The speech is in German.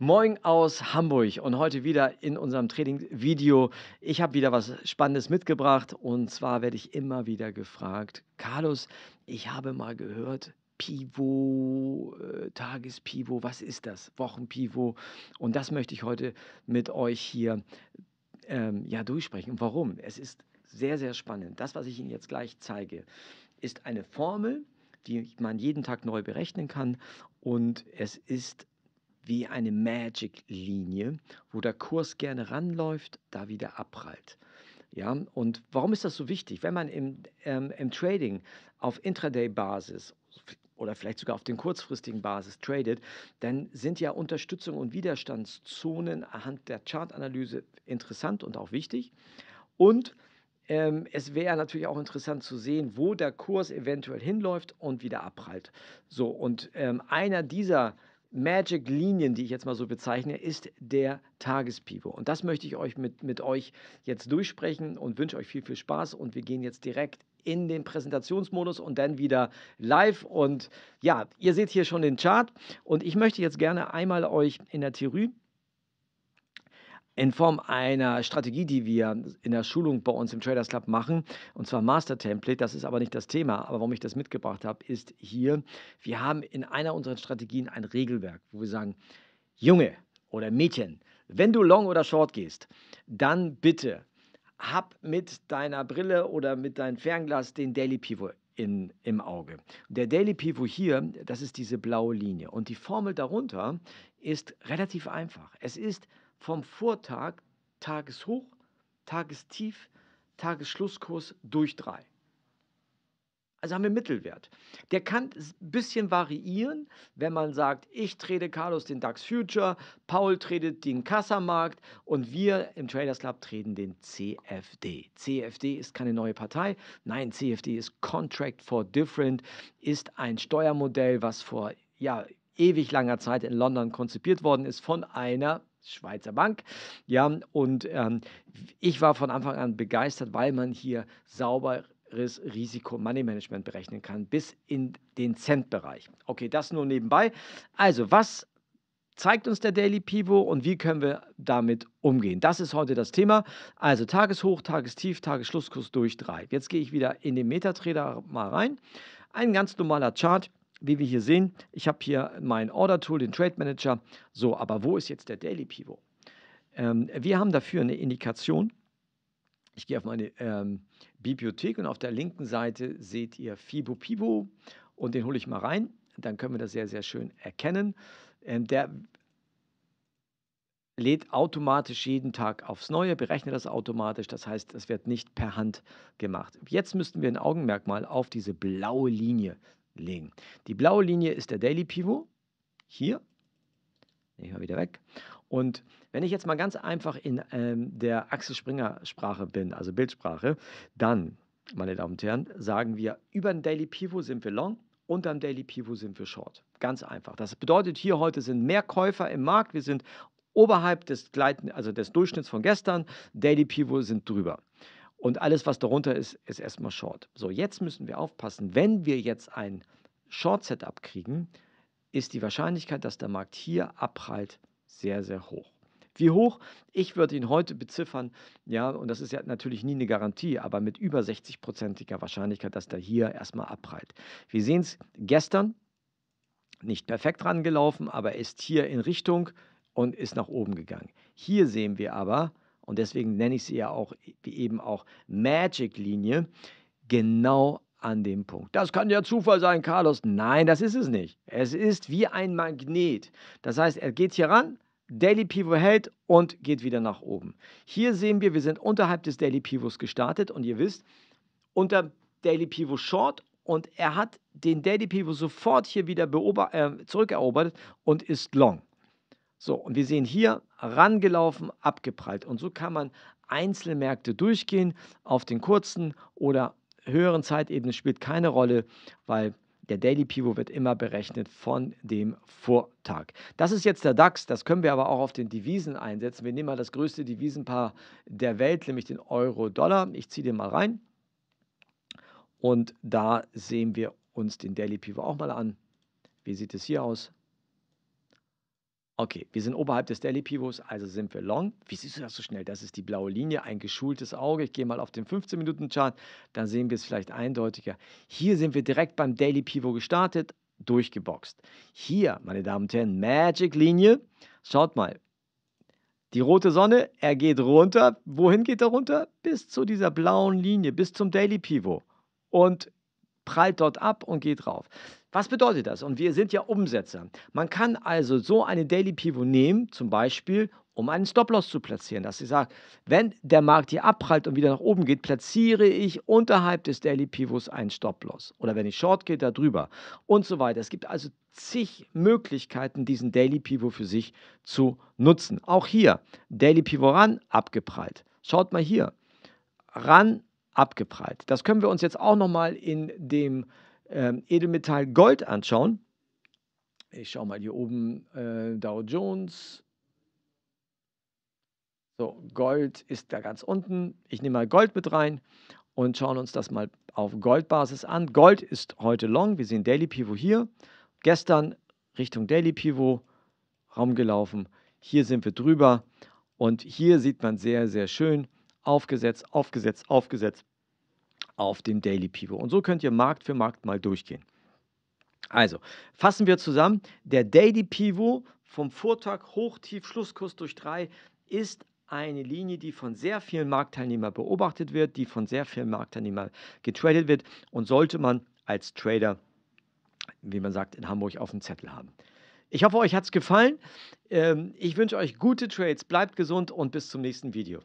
Moin aus Hamburg und heute wieder in unserem Training-Video. Ich habe wieder was Spannendes mitgebracht und zwar werde ich immer wieder gefragt, Carlos, ich habe mal gehört, Pivo, äh, Tagespivo, was ist das? Wochenpivo. Und das möchte ich heute mit euch hier ähm, ja, durchsprechen. warum? Es ist sehr, sehr spannend. Das, was ich Ihnen jetzt gleich zeige, ist eine Formel, die man jeden Tag neu berechnen kann. Und es ist wie eine Magic-Linie, wo der Kurs gerne ranläuft, da wieder abprallt. Ja, und warum ist das so wichtig? Wenn man im, ähm, im Trading auf Intraday-Basis oder vielleicht sogar auf den kurzfristigen Basis tradet, dann sind ja Unterstützung und Widerstandszonen anhand der Chartanalyse interessant und auch wichtig. Und ähm, es wäre natürlich auch interessant zu sehen, wo der Kurs eventuell hinläuft und wieder abprallt. So, und ähm, einer dieser Magic Linien, die ich jetzt mal so bezeichne, ist der Tagespivo. Und das möchte ich euch mit, mit euch jetzt durchsprechen und wünsche euch viel, viel Spaß. Und wir gehen jetzt direkt in den Präsentationsmodus und dann wieder live. Und ja, ihr seht hier schon den Chart. Und ich möchte jetzt gerne einmal euch in der Theorie in Form einer Strategie, die wir in der Schulung bei uns im Traders Club machen, und zwar Master Template. Das ist aber nicht das Thema, aber warum ich das mitgebracht habe, ist hier, wir haben in einer unserer Strategien ein Regelwerk, wo wir sagen, Junge oder Mädchen, wenn du long oder short gehst, dann bitte hab mit deiner Brille oder mit deinem Fernglas den Daily Pivot in, im Auge. Der Daily Pivot hier, das ist diese blaue Linie. Und die Formel darunter ist relativ einfach. Es ist vom Vortag, Tageshoch, Tagestief, Tagesschlusskurs durch drei. Also haben wir Mittelwert. Der kann ein bisschen variieren, wenn man sagt, ich trete Carlos den DAX Future, Paul tretet den Kassamarkt und wir im Traders Club treten den CFD. CFD ist keine neue Partei. Nein, CFD ist Contract for Different, ist ein Steuermodell, was vor ja, ewig langer Zeit in London konzipiert worden ist von einer Schweizer Bank. Ja, und ähm, ich war von Anfang an begeistert, weil man hier sauberes Risiko Money Management berechnen kann, bis in den Cent-Bereich. Okay, das nur nebenbei. Also, was zeigt uns der Daily Pivo und wie können wir damit umgehen? Das ist heute das Thema. Also Tageshoch, Tagestief, Tagesschlusskurs durch drei. Jetzt gehe ich wieder in den Metatrader mal rein. Ein ganz normaler Chart wie wir hier sehen, ich habe hier mein Order-Tool, den Trade Manager. So, aber wo ist jetzt der Daily Pivot? Ähm, wir haben dafür eine Indikation. Ich gehe auf meine ähm, Bibliothek und auf der linken Seite seht ihr Fibo Pivo und den hole ich mal rein. Dann können wir das sehr, sehr schön erkennen. Ähm, der lädt automatisch jeden Tag aufs Neue, berechnet das automatisch. Das heißt, es wird nicht per Hand gemacht. Jetzt müssten wir ein Augenmerkmal auf diese blaue Linie legen. Die blaue Linie ist der Daily Pivot. Hier. Nehme ich mal wieder weg. Und wenn ich jetzt mal ganz einfach in ähm, der Axel Springer Sprache bin, also Bildsprache, dann, meine Damen und Herren, sagen wir, über den Daily Pivot sind wir long, unter dem Daily Pivot sind wir short. Ganz einfach. Das bedeutet, hier heute sind mehr Käufer im Markt, wir sind oberhalb des Gleiten, also des Durchschnitts von gestern, Daily Pivot sind drüber. Und alles, was darunter ist, ist erstmal Short. So, jetzt müssen wir aufpassen. Wenn wir jetzt ein Short-Setup kriegen, ist die Wahrscheinlichkeit, dass der Markt hier abprallt, sehr, sehr hoch. Wie hoch? Ich würde ihn heute beziffern, ja, und das ist ja natürlich nie eine Garantie, aber mit über 60-prozentiger Wahrscheinlichkeit, dass der hier erstmal abprallt. Wir sehen es gestern, nicht perfekt rangelaufen, aber ist hier in Richtung und ist nach oben gegangen. Hier sehen wir aber, und deswegen nenne ich sie ja auch e-, wie eben auch Magic-Linie, genau an dem Punkt. Das kann ja Zufall sein, Carlos. Nein, das ist es nicht. Es ist wie ein Magnet. Das heißt, er geht hier ran, Daily Pivot hält und geht wieder nach oben. Hier sehen wir, wir sind unterhalb des Daily Pivots gestartet und ihr wisst, unter Daily Pivot Short und er hat den Daily Pivot sofort hier wieder äh, zurückerobert und ist long. So, und wir sehen hier rangelaufen, abgeprallt. Und so kann man einzelne Märkte durchgehen. Auf den kurzen oder höheren Zeitebenen spielt keine Rolle, weil der Daily Pivot wird immer berechnet von dem Vortag. Das ist jetzt der DAX, das können wir aber auch auf den Devisen einsetzen. Wir nehmen mal das größte Devisenpaar der Welt, nämlich den Euro-Dollar. Ich ziehe den mal rein. Und da sehen wir uns den Daily Pivot auch mal an. Wie sieht es hier aus? Okay, wir sind oberhalb des Daily Pivots, also sind wir long. Wie siehst du das so schnell? Das ist die blaue Linie, ein geschultes Auge. Ich gehe mal auf den 15-Minuten-Chart, dann sehen wir es vielleicht eindeutiger. Hier sind wir direkt beim Daily Pivot gestartet, durchgeboxt. Hier, meine Damen und Herren, Magic-Linie. Schaut mal, die rote Sonne, er geht runter. Wohin geht er runter? Bis zu dieser blauen Linie, bis zum Daily Pivot. Und prallt dort ab und geht rauf. Was bedeutet das? Und wir sind ja Umsetzer. Man kann also so eine Daily Pivot nehmen, zum Beispiel, um einen Stop-Loss zu platzieren, dass sie sagt, wenn der Markt hier abprallt und wieder nach oben geht, platziere ich unterhalb des Daily Pivots einen Stop-Loss. Oder wenn ich Short gehe, darüber und so weiter. Es gibt also zig Möglichkeiten, diesen Daily Pivot für sich zu nutzen. Auch hier, Daily Pivot ran, abgeprallt. Schaut mal hier, ran, abgeprallt. Das können wir uns jetzt auch nochmal in dem ähm, Edelmetall Gold anschauen, ich schaue mal hier oben äh, Dow Jones. So, Gold ist da ganz unten. Ich nehme mal Gold mit rein und schauen uns das mal auf Goldbasis an. Gold ist heute long. Wir sehen Daily Pivot hier. Gestern Richtung Daily Pivot rumgelaufen. Hier sind wir drüber. Und hier sieht man sehr, sehr schön aufgesetzt, aufgesetzt, aufgesetzt auf dem Daily Pivo. Und so könnt ihr Markt für Markt mal durchgehen. Also, fassen wir zusammen, der Daily Pivo vom Vortag Hochtief Schlusskurs durch 3 ist eine Linie, die von sehr vielen Marktteilnehmern beobachtet wird, die von sehr vielen Marktteilnehmern getradet wird und sollte man als Trader, wie man sagt, in Hamburg auf dem Zettel haben. Ich hoffe, euch hat es gefallen. Ähm, ich wünsche euch gute Trades, bleibt gesund und bis zum nächsten Video.